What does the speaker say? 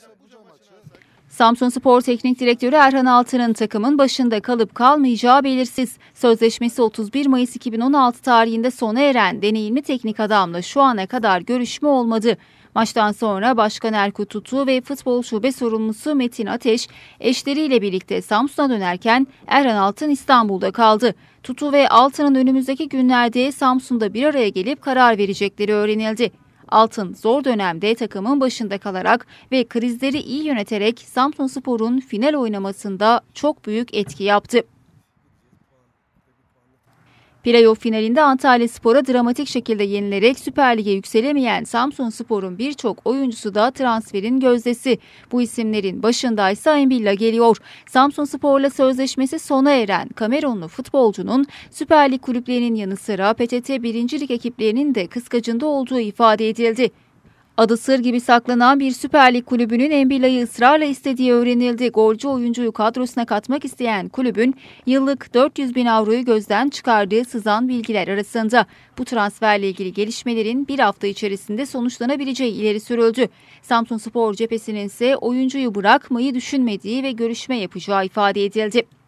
Şey Samsun Spor Teknik Direktörü Erhan Altın'ın takımın başında kalıp kalmayacağı belirsiz. Sözleşmesi 31 Mayıs 2016 tarihinde sona eren deneyimli teknik adamla şu ana kadar görüşme olmadı. Maçtan sonra Başkan Erkut Tutu ve futbol şube sorumlusu Metin Ateş eşleriyle birlikte Samsun'a dönerken Erhan Altın İstanbul'da kaldı. Tutu ve Altın'ın önümüzdeki günlerde Samsun'da bir araya gelip karar verecekleri öğrenildi. Altın zor dönemde takımın başında kalarak ve krizleri iyi yöneterek Samsun Spor'un final oynamasında çok büyük etki yaptı. Playoff finalinde Antalya Spor'a dramatik şekilde yenilerek Süper Lig'e yükselemeyen Samsun Spor'un birçok oyuncusu da transferin gözdesi. Bu isimlerin başında ise Embilla geliyor. Samsun Spor'la sözleşmesi sona eren Kamerunlu futbolcunun Süper Lig kulüplerinin yanı sıra PTT birincilik ekiplerinin de kıskacında olduğu ifade edildi. Adı sır gibi saklanan bir Süper Lig kulübünün Embilla'yı ısrarla istediği öğrenildi. Golcü oyuncuyu kadrosuna katmak isteyen kulübün yıllık 400 bin avroyu gözden çıkardığı sızan bilgiler arasında. Bu transferle ilgili gelişmelerin bir hafta içerisinde sonuçlanabileceği ileri sürüldü. Samsun Spor cephesinin ise oyuncuyu bırakmayı düşünmediği ve görüşme yapacağı ifade edildi.